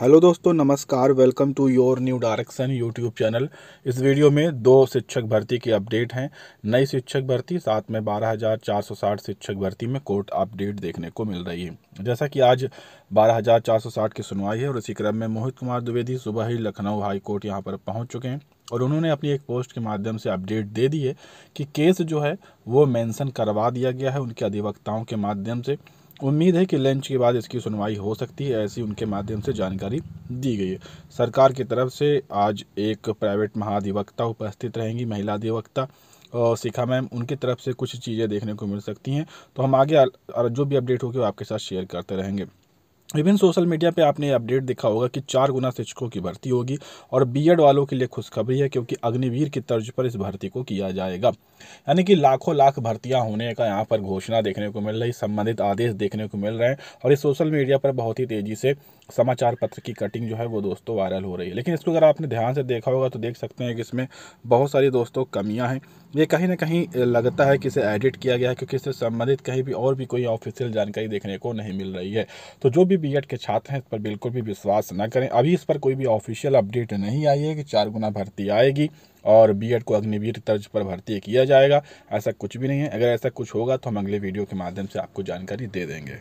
hello दोस्तों नमस्कार welcome to your new direction YouTube channel इस वीडियो में दो शिक्षक भर्ती की अपडेट हैं नई शिक्षक भर्ती साथ में 12,460 शिक्षक भर्ती में कोर्ट अपडेट देखने को मिल रही है जैसा कि आज 12,460 की सुनवाई है और इसी क्रम में मोहित कुमार द्विवेदी सुबह ही लखनऊ हाई कोर्ट यहाँ पर पहुँच चुके हैं और उन्होंने अपनी एक पोस्ट के माध्यम से अपडेट दे दी है कि केस जो है वो मैंसन करवा दिया गया है उनके अधिवक्ताओं के माध्यम से उम्मीद है कि लंच के बाद इसकी सुनवाई हो सकती है ऐसी उनके माध्यम से जानकारी दी गई है सरकार की तरफ से आज एक प्राइवेट महाधिवक्ता उपस्थित रहेंगी महिला अधिवक्ता और शिखा मैम उनकी तरफ से कुछ चीज़ें देखने को मिल सकती हैं तो हम आगे जो भी अपडेट होगी वो आपके साथ शेयर करते रहेंगे विभिन्न सोशल मीडिया पे आपने अपडेट देखा होगा कि चार गुना शिक्षकों की भर्ती होगी और बीएड वालों के लिए खुशखबरी है क्योंकि अग्निवीर की तर्ज पर इस भर्ती को किया जाएगा यानी कि लाखों लाख भर्तियां होने का यहाँ पर घोषणा देखने को मिल रही संबंधित आदेश देखने को मिल रहे हैं और ये सोशल मीडिया पर बहुत ही तेज़ी से समाचार पत्र की कटिंग जो है वो दोस्तों वायरल हो रही है लेकिन इसको अगर आपने ध्यान से देखा होगा तो देख सकते हैं कि इसमें बहुत सारी दोस्तों कमियाँ हैं ये कहीं ना कहीं लगता है कि इसे एडिट किया गया है क्योंकि इससे संबंधित कहीं भी और भी कोई ऑफिशियल जानकारी देखने को नहीं मिल रही है तो जो भी बी के छात्र हैं इस पर बिल्कुल भी विश्वास न करें अभी इस पर कोई भी ऑफिशियल अपडेट नहीं आई है कि चार गुना भर्ती आएगी और बीएड को अग्निवीर तर्ज पर भर्ती किया जाएगा ऐसा कुछ भी नहीं है अगर ऐसा कुछ होगा तो हम अगले वीडियो के माध्यम से आपको जानकारी दे देंगे